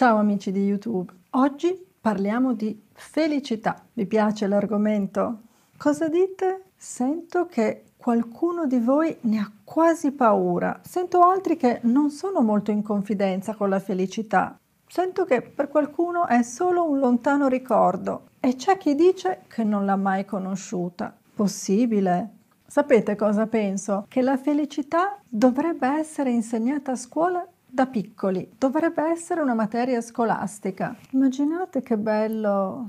Ciao amici di YouTube, oggi parliamo di felicità. Vi piace l'argomento? Cosa dite? Sento che qualcuno di voi ne ha quasi paura, sento altri che non sono molto in confidenza con la felicità, sento che per qualcuno è solo un lontano ricordo e c'è chi dice che non l'ha mai conosciuta. Possibile? Sapete cosa penso? Che la felicità dovrebbe essere insegnata a scuola da piccoli. Dovrebbe essere una materia scolastica. Immaginate che bello.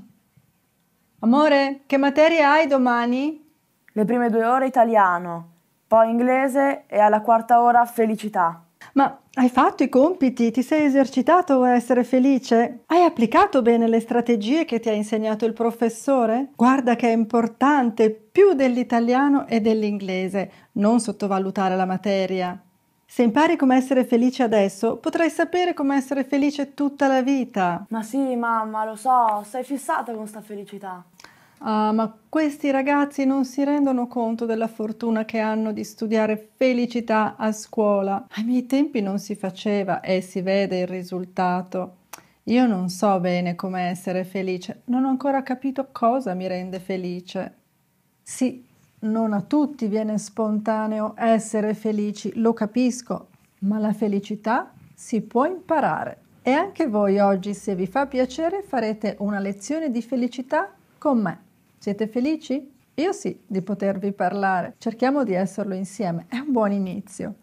Amore, che materie hai domani? Le prime due ore italiano, poi inglese e alla quarta ora felicità. Ma hai fatto i compiti? Ti sei esercitato a essere felice? Hai applicato bene le strategie che ti ha insegnato il professore? Guarda che è importante più dell'italiano e dell'inglese non sottovalutare la materia. Se impari come essere felice adesso, potrai sapere come essere felice tutta la vita. Ma sì, mamma, lo so, sei fissata con sta felicità. Ah, ma questi ragazzi non si rendono conto della fortuna che hanno di studiare felicità a scuola. Ai miei tempi non si faceva e si vede il risultato. Io non so bene come essere felice, non ho ancora capito cosa mi rende felice. Sì, non a tutti viene spontaneo essere felici, lo capisco, ma la felicità si può imparare. E anche voi oggi, se vi fa piacere, farete una lezione di felicità con me. Siete felici? Io sì di potervi parlare. Cerchiamo di esserlo insieme. È un buon inizio.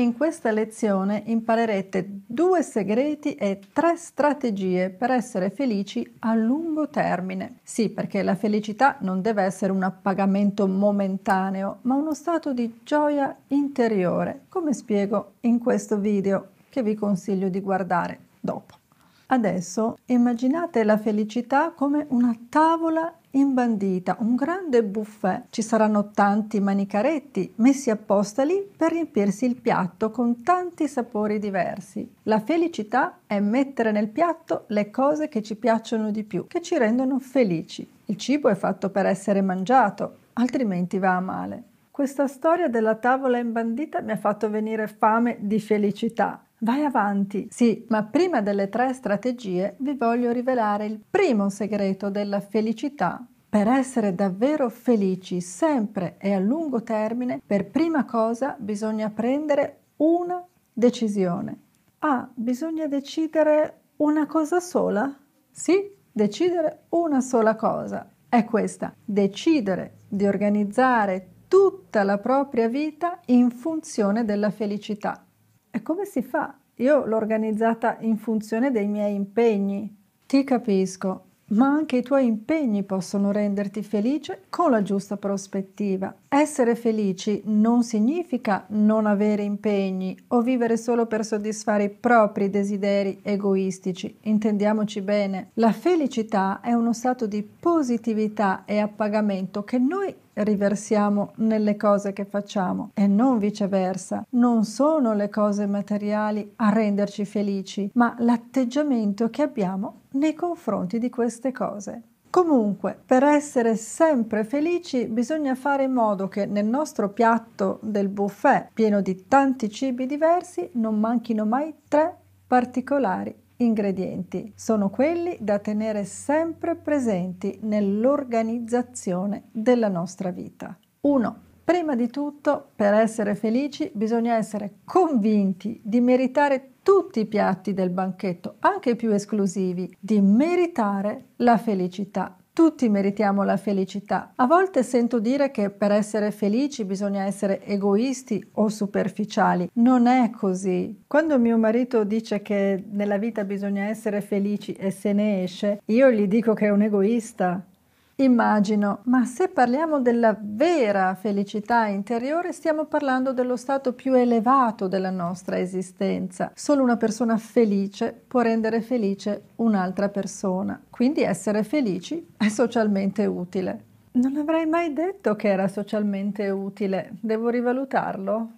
In questa lezione imparerete due segreti e tre strategie per essere felici a lungo termine. Sì, perché la felicità non deve essere un appagamento momentaneo, ma uno stato di gioia interiore, come spiego in questo video che vi consiglio di guardare dopo. Adesso immaginate la felicità come una tavola imbandita, un grande buffet. Ci saranno tanti manicaretti messi apposta lì per riempirsi il piatto con tanti sapori diversi. La felicità è mettere nel piatto le cose che ci piacciono di più, che ci rendono felici. Il cibo è fatto per essere mangiato, altrimenti va a male. Questa storia della tavola imbandita mi ha fatto venire fame di felicità Vai avanti, sì, ma prima delle tre strategie vi voglio rivelare il primo segreto della felicità. Per essere davvero felici sempre e a lungo termine, per prima cosa bisogna prendere una decisione. Ah, bisogna decidere una cosa sola? Sì, decidere una sola cosa. È questa, decidere di organizzare tutta la propria vita in funzione della felicità. E come si fa? Io l'ho organizzata in funzione dei miei impegni. Ti capisco, ma anche i tuoi impegni possono renderti felice con la giusta prospettiva. Essere felici non significa non avere impegni o vivere solo per soddisfare i propri desideri egoistici. Intendiamoci bene, la felicità è uno stato di positività e appagamento che noi riversiamo nelle cose che facciamo e non viceversa. Non sono le cose materiali a renderci felici, ma l'atteggiamento che abbiamo nei confronti di queste cose. Comunque, per essere sempre felici bisogna fare in modo che nel nostro piatto del buffet, pieno di tanti cibi diversi, non manchino mai tre particolari ingredienti. Sono quelli da tenere sempre presenti nell'organizzazione della nostra vita. 1. Prima di tutto, per essere felici bisogna essere convinti di meritare tutti i piatti del banchetto, anche i più esclusivi, di meritare la felicità. Tutti meritiamo la felicità. A volte sento dire che per essere felici bisogna essere egoisti o superficiali. Non è così. Quando mio marito dice che nella vita bisogna essere felici e se ne esce, io gli dico che è un egoista immagino, ma se parliamo della vera felicità interiore stiamo parlando dello stato più elevato della nostra esistenza. Solo una persona felice può rendere felice un'altra persona, quindi essere felici è socialmente utile. Non avrei mai detto che era socialmente utile, devo rivalutarlo?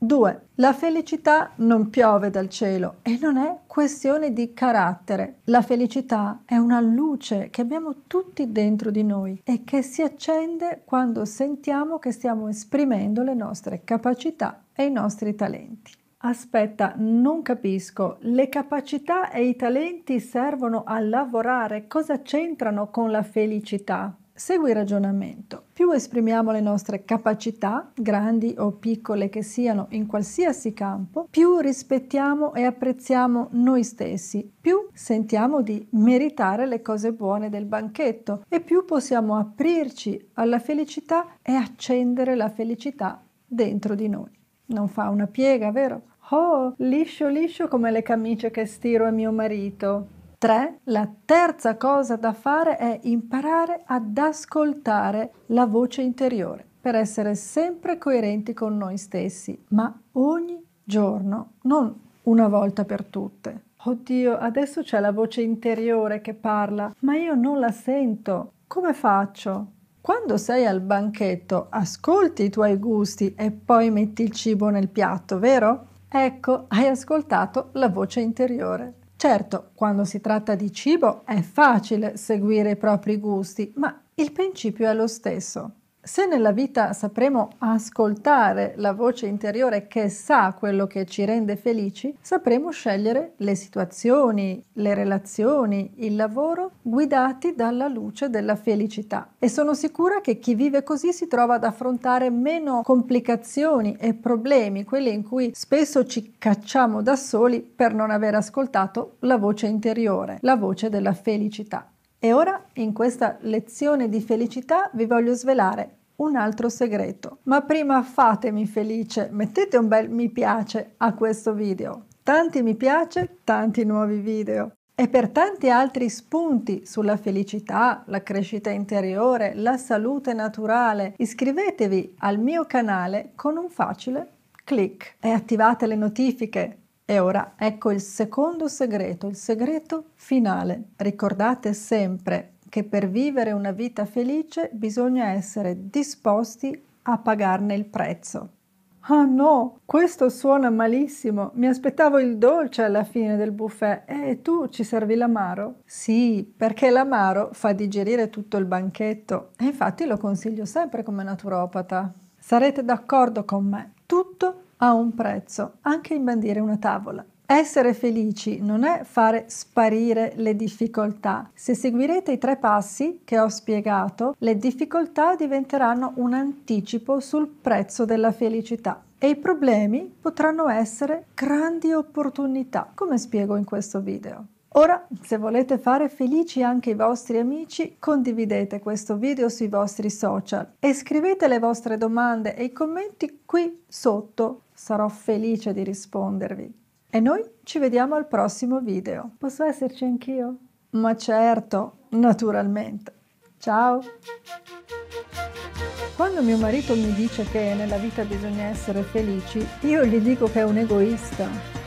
2. La felicità non piove dal cielo e non è questione di carattere. La felicità è una luce che abbiamo tutti dentro di noi e che si accende quando sentiamo che stiamo esprimendo le nostre capacità e i nostri talenti. Aspetta, non capisco. Le capacità e i talenti servono a lavorare. Cosa c'entrano con la felicità? Segui il ragionamento esprimiamo le nostre capacità, grandi o piccole che siano in qualsiasi campo, più rispettiamo e apprezziamo noi stessi, più sentiamo di meritare le cose buone del banchetto e più possiamo aprirci alla felicità e accendere la felicità dentro di noi. Non fa una piega, vero? Oh, liscio liscio come le camicie che stiro a mio marito. 3. La terza cosa da fare è imparare ad ascoltare la voce interiore per essere sempre coerenti con noi stessi, ma ogni giorno, non una volta per tutte. Oddio, adesso c'è la voce interiore che parla, ma io non la sento. Come faccio? Quando sei al banchetto, ascolti i tuoi gusti e poi metti il cibo nel piatto, vero? Ecco, hai ascoltato la voce interiore. Certo, quando si tratta di cibo è facile seguire i propri gusti, ma il principio è lo stesso. Se nella vita sapremo ascoltare la voce interiore che sa quello che ci rende felici, sapremo scegliere le situazioni, le relazioni, il lavoro guidati dalla luce della felicità. E sono sicura che chi vive così si trova ad affrontare meno complicazioni e problemi, quelli in cui spesso ci cacciamo da soli per non aver ascoltato la voce interiore, la voce della felicità. E ora, in questa lezione di felicità, vi voglio svelare un altro segreto. Ma prima fatemi felice, mettete un bel mi piace a questo video. Tanti mi piace, tanti nuovi video. E per tanti altri spunti sulla felicità, la crescita interiore, la salute naturale, iscrivetevi al mio canale con un facile clic e attivate le notifiche e ora ecco il secondo segreto, il segreto finale. Ricordate sempre che per vivere una vita felice bisogna essere disposti a pagarne il prezzo. Ah no, questo suona malissimo. Mi aspettavo il dolce alla fine del buffet e tu ci servi l'amaro? Sì, perché l'amaro fa digerire tutto il banchetto e infatti lo consiglio sempre come naturopata. Sarete d'accordo con me? Tutto ha un prezzo, anche imbandire una tavola. Essere felici non è fare sparire le difficoltà. Se seguirete i tre passi che ho spiegato, le difficoltà diventeranno un anticipo sul prezzo della felicità e i problemi potranno essere grandi opportunità, come spiego in questo video. Ora, se volete fare felici anche i vostri amici, condividete questo video sui vostri social e scrivete le vostre domande e i commenti qui sotto. Sarò felice di rispondervi. E noi ci vediamo al prossimo video. Posso esserci anch'io? Ma certo, naturalmente. Ciao! Quando mio marito mi dice che nella vita bisogna essere felici, io gli dico che è un egoista.